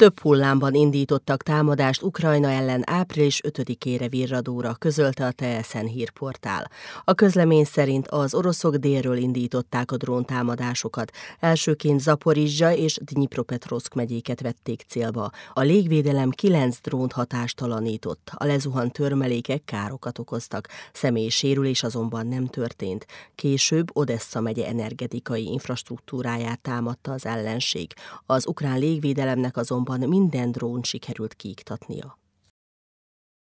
Több hullámban indítottak támadást Ukrajna ellen április 5-ére virradóra, közölte a TSN hírportál. A közlemény szerint az oroszok délről indították a dróntámadásokat. Elsőként Zaporizsa és Dnipropetrovsk megyéket vették célba. A légvédelem kilenc drónt hatástalanított. A lezuhan törmelékek károkat okoztak. Személy sérülés azonban nem történt. Később Odessa megye energetikai infrastruktúráját támadta az ellenség. Az ukrán légvédelemnek azonban azonban minden drón sikerült kiiktatnia.